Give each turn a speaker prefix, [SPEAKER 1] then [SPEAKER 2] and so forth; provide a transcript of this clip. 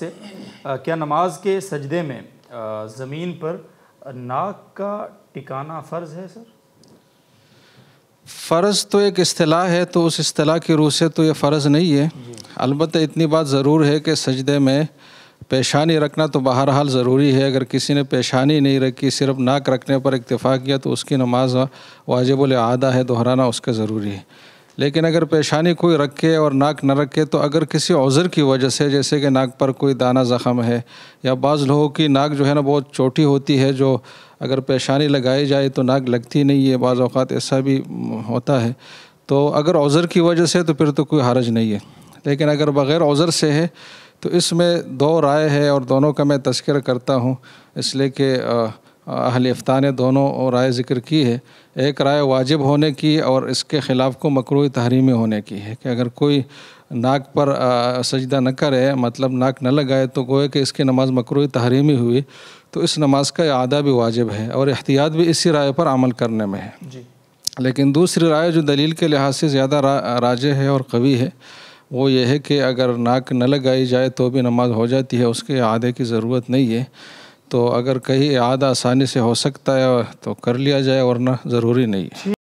[SPEAKER 1] سے کیا نماز کے سجدے میں زمین پر ناک کا ٹکانا فرض ہے سر
[SPEAKER 2] فرض تو ایک اصطلاح ہے تو اس اصطلاح کی روح سے تو یہ فرض نہیں ہے جی۔ البتہ اتنی بات ضرور ہے کہ سجدے میں پیشانی رکھنا تو بہرحال ضروری ہے اگر کسی نے پیشانی نہیں رکھی صرف ناک رکھنے پر اکتفا کیا تو اس کی نماز واجب العادہ ہے دہرانا اس کا ضروری ہے لیکن اگر پیشانی کوئی رکھے اور ناک نہ رکھے تو اگر کسی عذر کی وجہ سے جیسے کہ ناک پر کوئی دانہ زخم ہے یا بعض لوگوں کی ناک جو ہے نا بہت چوٹی ہوتی ہے جو اگر پیشانی لگائی جائے تو ناک لگتی نہیں ہے بعض اوقات ایسا بھی ہوتا ہے تو اگر عذر کی وجہ سے تو پھر تو کوئی حرج نہیں ہے لیکن اگر بغیر عذر سے ہے تو اس میں دو رائے ہے اور دونوں کا میں تذکرہ کرتا ہوں اس لیے کہ اہل افتا نے دونوں رائے ذکر کی ہے ایک رائے واجب ہونے کی اور اس کے خلاف کو مقروعی تحریمی ہونے کی ہے کہ اگر کوئی ناک پر سجدہ نہ کرے مطلب ناک نہ لگائے تو گوئے کہ اس کی نماز مقروعی تحریمی ہوئی تو اس نماز کا اعادہ بھی واجب ہے اور احتیاط بھی اسی رائے پر عمل کرنے میں ہے جی لیکن دوسری رائے جو دلیل کے لحاظ سے زیادہ راجے ہے اور قوی ہے وہ یہ ہے کہ اگر ناک نہ لگائی جائے تو بھی نماز ہو جاتی ہے اس کے اعادے کی ضرورت نہیں ہے تو اگر کہیں آدھا آسانی سے ہو سکتا ہے تو کر لیا جائے ورنہ ضروری نہیں